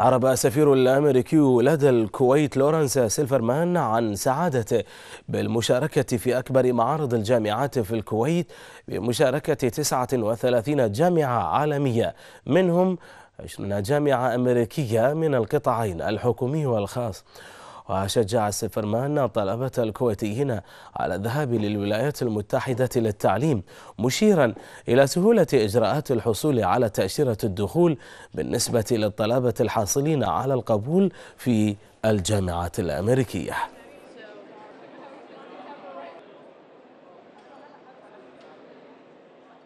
عرب السفير الأمريكي لدى الكويت لورنس سيلفرمان عن سعادته بالمشاركة في أكبر معارض الجامعات في الكويت بمشاركة 39 جامعة عالمية منهم 20 جامعة أمريكية من القطاعين الحكومي والخاص وشجع سفرمان طلبة الكويتيين على الذهاب للولايات المتحدة للتعليم مشيرا إلى سهولة إجراءات الحصول على تأشيرة الدخول بالنسبة للطلبة الحاصلين على القبول في الجامعات الأمريكية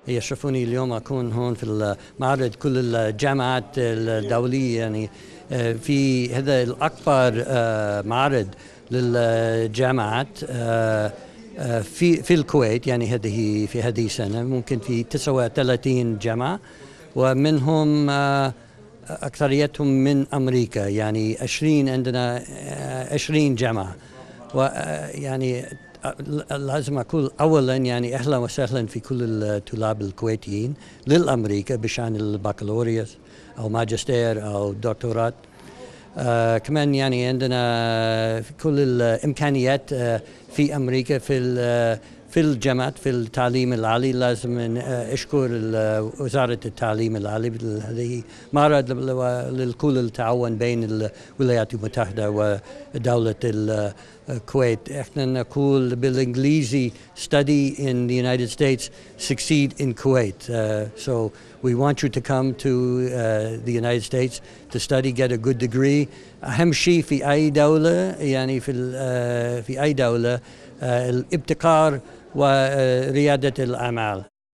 يشرفوني اليوم اكون هون في معرض كل الجامعات الدوليه يعني آه، في هذا الأكبر آه، معرض للجامعات آه، في في الكويت يعني هذه في هذه السنة ممكن في 39 جامعة ومنهم أكثريتهم من أمريكا يعني 20 عندنا 20 جامعة ويعني لازم أقول أولا يعني أهلا وسهلا في كل الطلاب الكويتيين للأمريكا بشأن البكالوريوس أو ماجستير أو دكتوراه آه كمان يعني عندنا كل الامكانيات آه في امريكا في في الجامعة في التعليم العالي لازم أشكر وزارة التعليم العالي اللي معرض للكل التعاون بين الولايات المتحدة ودولة الكويت احنا نقول بالإنجليزي study in the United States succeed in Kuwait uh, so we want you to come to uh, the United States to study, get a good degree. أهم شيء في أي دولة يعني في آه، في أي دولة آه، الابتكار وريادة الأعمال